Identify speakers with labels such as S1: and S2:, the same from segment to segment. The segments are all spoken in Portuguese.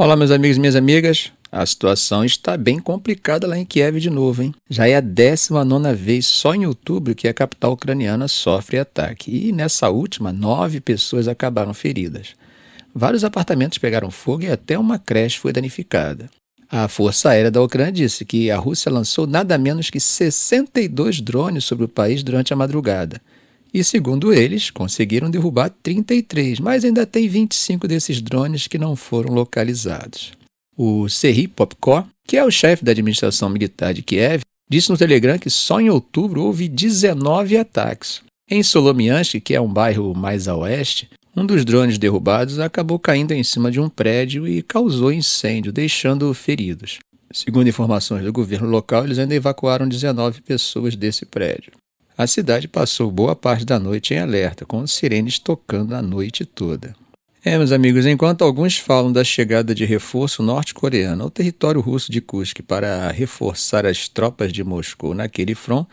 S1: Olá, meus amigos e minhas amigas. A situação está bem complicada lá em Kiev de novo, hein? Já é a 19 vez só em outubro que a capital ucraniana sofre ataque. E nessa última, nove pessoas acabaram feridas. Vários apartamentos pegaram fogo e até uma creche foi danificada. A Força Aérea da Ucrânia disse que a Rússia lançou nada menos que 62 drones sobre o país durante a madrugada e, segundo eles, conseguiram derrubar 33, mas ainda tem 25 desses drones que não foram localizados. O Serri Popko, que é o chefe da administração militar de Kiev, disse no Telegram que só em outubro houve 19 ataques. Em Solomiansk, que é um bairro mais a oeste, um dos drones derrubados acabou caindo em cima de um prédio e causou incêndio, deixando feridos. Segundo informações do governo local, eles ainda evacuaram 19 pessoas desse prédio. A cidade passou boa parte da noite em alerta, com sirenes tocando a noite toda. É, meus amigos, enquanto alguns falam da chegada de reforço norte-coreano ao território russo de Kursk para reforçar as tropas de Moscou naquele front,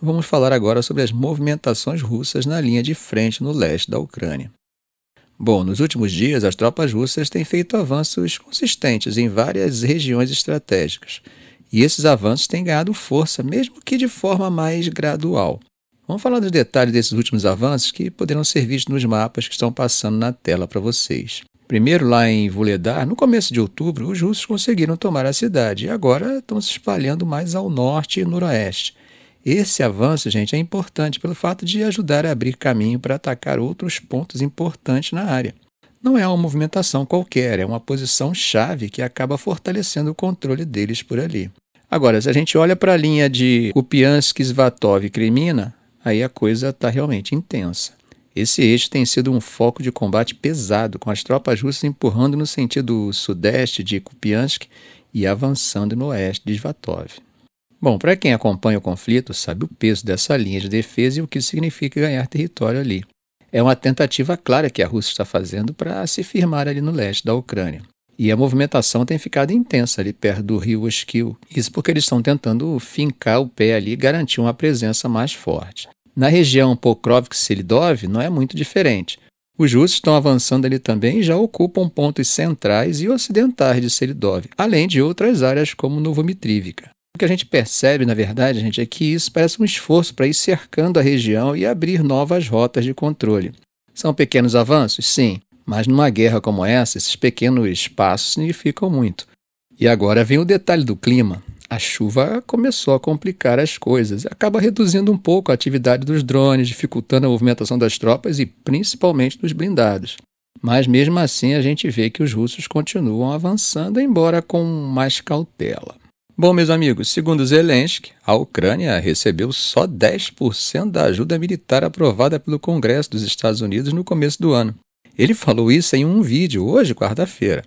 S1: vamos falar agora sobre as movimentações russas na linha de frente no leste da Ucrânia. Bom, nos últimos dias, as tropas russas têm feito avanços consistentes em várias regiões estratégicas e esses avanços têm ganhado força, mesmo que de forma mais gradual. Vamos falar dos detalhes desses últimos avanços que poderão ser vistos nos mapas que estão passando na tela para vocês. Primeiro, lá em Vuledar, no começo de outubro, os russos conseguiram tomar a cidade e agora estão se espalhando mais ao norte e noroeste. Esse avanço, gente, é importante pelo fato de ajudar a abrir caminho para atacar outros pontos importantes na área. Não é uma movimentação qualquer, é uma posição chave que acaba fortalecendo o controle deles por ali. Agora, se a gente olha para a linha de Kupiansk, Svatov e Kremina, aí a coisa está realmente intensa. Esse eixo tem sido um foco de combate pesado, com as tropas russas empurrando no sentido sudeste de Kupiansk e avançando no oeste de Svatov. Bom, para quem acompanha o conflito, sabe o peso dessa linha de defesa e o que significa ganhar território ali. É uma tentativa clara que a Rússia está fazendo para se firmar ali no leste da Ucrânia. E a movimentação tem ficado intensa ali perto do rio Esquil. Isso porque eles estão tentando fincar o pé ali e garantir uma presença mais forte. Na região Pokrovsk-Selidov não é muito diferente. Os russos estão avançando ali também e já ocupam pontos centrais e ocidentais de Seridov, além de outras áreas como Novomitrívica. O que a gente percebe, na verdade, gente, é que isso parece um esforço para ir cercando a região e abrir novas rotas de controle. São pequenos avanços? Sim. Mas numa guerra como essa, esses pequenos passos significam muito. E agora vem o detalhe do clima. A chuva começou a complicar as coisas, acaba reduzindo um pouco a atividade dos drones, dificultando a movimentação das tropas e principalmente dos blindados. Mas mesmo assim a gente vê que os russos continuam avançando, embora com mais cautela. Bom, meus amigos, segundo Zelensky, a Ucrânia recebeu só 10% da ajuda militar aprovada pelo Congresso dos Estados Unidos no começo do ano. Ele falou isso em um vídeo hoje, quarta-feira.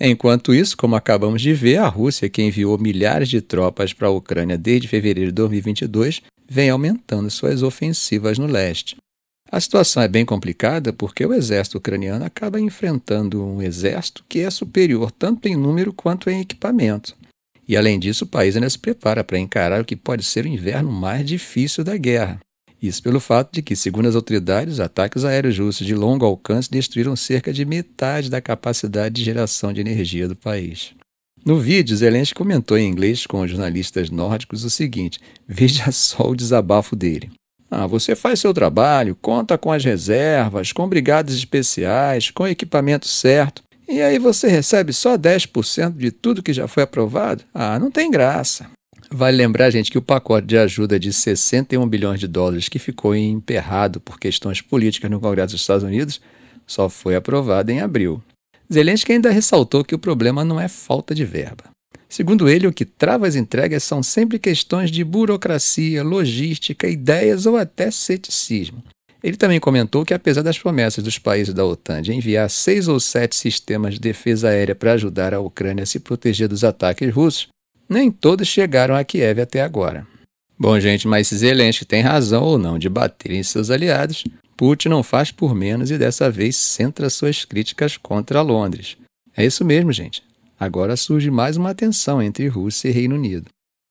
S1: Enquanto isso, como acabamos de ver, a Rússia, que enviou milhares de tropas para a Ucrânia desde fevereiro de 2022, vem aumentando suas ofensivas no leste. A situação é bem complicada porque o exército ucraniano acaba enfrentando um exército que é superior tanto em número quanto em equipamento. E além disso, o país ainda se prepara para encarar o que pode ser o inverno mais difícil da guerra. Isso pelo fato de que, segundo as autoridades, os ataques aéreos russos de longo alcance destruíram cerca de metade da capacidade de geração de energia do país. No vídeo, Zelensky comentou em inglês com os jornalistas nórdicos o seguinte: veja só o desabafo dele. Ah, você faz seu trabalho, conta com as reservas, com brigadas especiais, com equipamento certo, e aí você recebe só 10% de tudo que já foi aprovado? Ah, não tem graça. Vale lembrar, gente, que o pacote de ajuda de 61 bilhões de dólares que ficou emperrado por questões políticas no Congresso dos Estados Unidos só foi aprovado em abril. Zelensky ainda ressaltou que o problema não é falta de verba. Segundo ele, o que trava as entregas são sempre questões de burocracia, logística, ideias ou até ceticismo. Ele também comentou que, apesar das promessas dos países da OTAN de enviar seis ou sete sistemas de defesa aérea para ajudar a Ucrânia a se proteger dos ataques russos, nem todos chegaram a Kiev até agora. Bom, gente, mas se Zelensky tem razão ou não de bater em seus aliados, Putin não faz por menos e dessa vez centra suas críticas contra Londres. É isso mesmo, gente. Agora surge mais uma tensão entre Rússia e Reino Unido.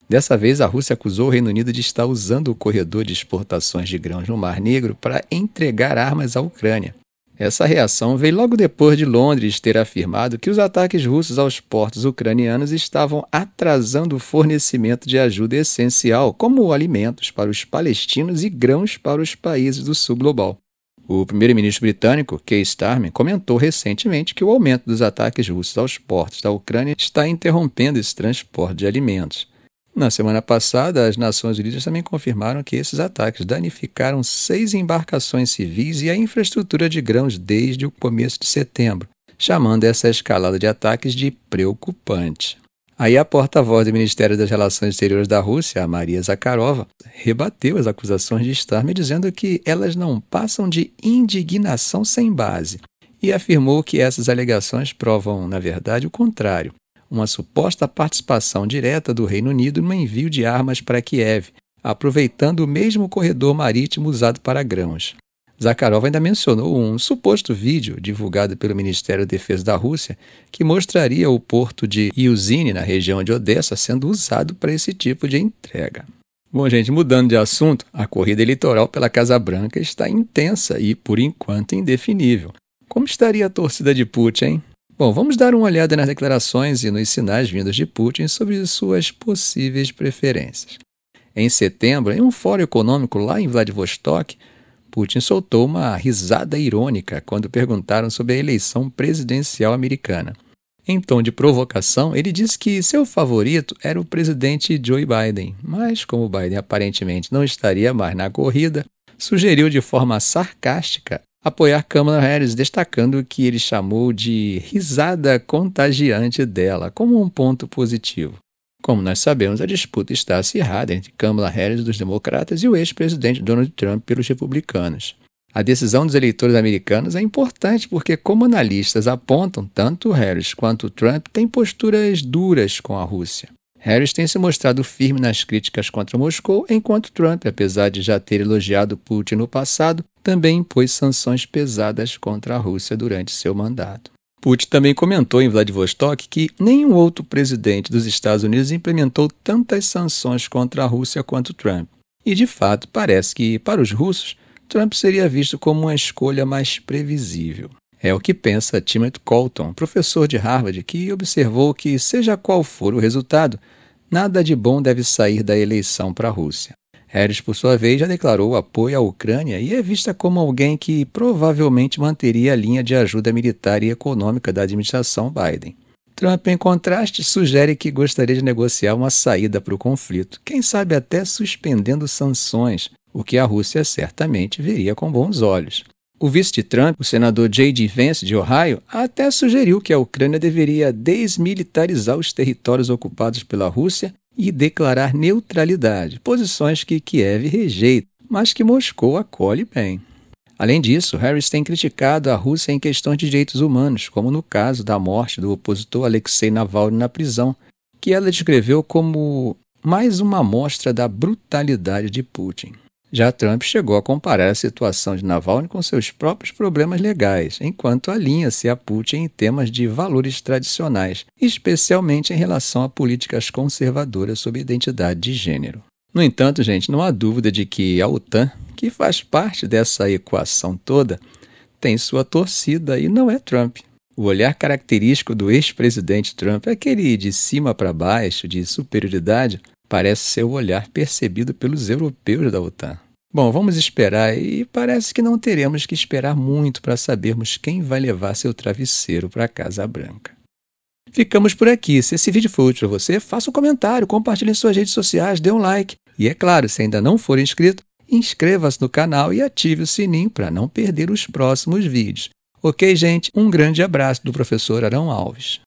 S1: Dessa vez, a Rússia acusou o Reino Unido de estar usando o corredor de exportações de grãos no Mar Negro para entregar armas à Ucrânia. Essa reação veio logo depois de Londres ter afirmado que os ataques russos aos portos ucranianos estavam atrasando o fornecimento de ajuda essencial, como alimentos para os palestinos e grãos para os países do sul global. O primeiro-ministro britânico, Keir Starmer, comentou recentemente que o aumento dos ataques russos aos portos da Ucrânia está interrompendo esse transporte de alimentos. Na semana passada, as Nações Unidas também confirmaram que esses ataques danificaram seis embarcações civis e a infraestrutura de grãos desde o começo de setembro, chamando essa escalada de ataques de preocupante. Aí a porta-voz do Ministério das Relações Exteriores da Rússia, Maria Zakharova, rebateu as acusações de Starmer, dizendo que elas não passam de indignação sem base e afirmou que essas alegações provam, na verdade, o contrário uma suposta participação direta do Reino Unido no envio de armas para Kiev, aproveitando o mesmo corredor marítimo usado para grãos. Zakharov ainda mencionou um suposto vídeo divulgado pelo Ministério da Defesa da Rússia que mostraria o porto de Yuzhny na região de Odessa, sendo usado para esse tipo de entrega. Bom, gente, mudando de assunto, a corrida eleitoral pela Casa Branca está intensa e, por enquanto, indefinível. Como estaria a torcida de Putin, hein? Bom, vamos dar uma olhada nas declarações e nos sinais vindos de Putin sobre suas possíveis preferências. Em setembro, em um fórum econômico lá em Vladivostok, Putin soltou uma risada irônica quando perguntaram sobre a eleição presidencial americana. Em tom de provocação, ele disse que seu favorito era o presidente Joe Biden, mas como Biden aparentemente não estaria mais na corrida, sugeriu de forma sarcástica apoiar Kamala Harris, destacando o que ele chamou de risada contagiante dela, como um ponto positivo. Como nós sabemos, a disputa está acirrada entre Kamala Harris dos democratas e o ex-presidente Donald Trump pelos republicanos. A decisão dos eleitores americanos é importante porque, como analistas apontam, tanto Harris quanto Trump têm posturas duras com a Rússia. Harris tem se mostrado firme nas críticas contra Moscou, enquanto Trump, apesar de já ter elogiado Putin no passado, também impôs sanções pesadas contra a Rússia durante seu mandato. Putin também comentou em Vladivostok que nenhum outro presidente dos Estados Unidos implementou tantas sanções contra a Rússia quanto Trump. E de fato, parece que, para os russos, Trump seria visto como uma escolha mais previsível. É o que pensa Timothy Colton, professor de Harvard, que observou que, seja qual for o resultado, nada de bom deve sair da eleição para a Rússia. Harris, por sua vez, já declarou apoio à Ucrânia e é vista como alguém que provavelmente manteria a linha de ajuda militar e econômica da administração Biden. Trump, em contraste, sugere que gostaria de negociar uma saída para o conflito, quem sabe até suspendendo sanções, o que a Rússia certamente veria com bons olhos. O vice de Trump, o senador J.D. Vance, de Ohio, até sugeriu que a Ucrânia deveria desmilitarizar os territórios ocupados pela Rússia e declarar neutralidade, posições que Kiev rejeita, mas que Moscou acolhe bem. Além disso, Harris tem criticado a Rússia em questões de direitos humanos, como no caso da morte do opositor Alexei Navalny na prisão, que ela descreveu como mais uma amostra da brutalidade de Putin. Já Trump chegou a comparar a situação de Navalny com seus próprios problemas legais, enquanto alinha-se a Putin em temas de valores tradicionais, especialmente em relação a políticas conservadoras sobre identidade de gênero. No entanto, gente, não há dúvida de que a OTAN, que faz parte dessa equação toda, tem sua torcida e não é Trump. O olhar característico do ex-presidente Trump é aquele de cima para baixo, de superioridade, parece ser o olhar percebido pelos europeus da OTAN. Bom, vamos esperar e parece que não teremos que esperar muito para sabermos quem vai levar seu travesseiro para a Casa Branca. Ficamos por aqui. Se esse vídeo foi útil para você, faça um comentário, compartilhe em suas redes sociais, dê um like. E é claro, se ainda não for inscrito, inscreva-se no canal e ative o sininho para não perder os próximos vídeos. Ok, gente? Um grande abraço do professor Arão Alves.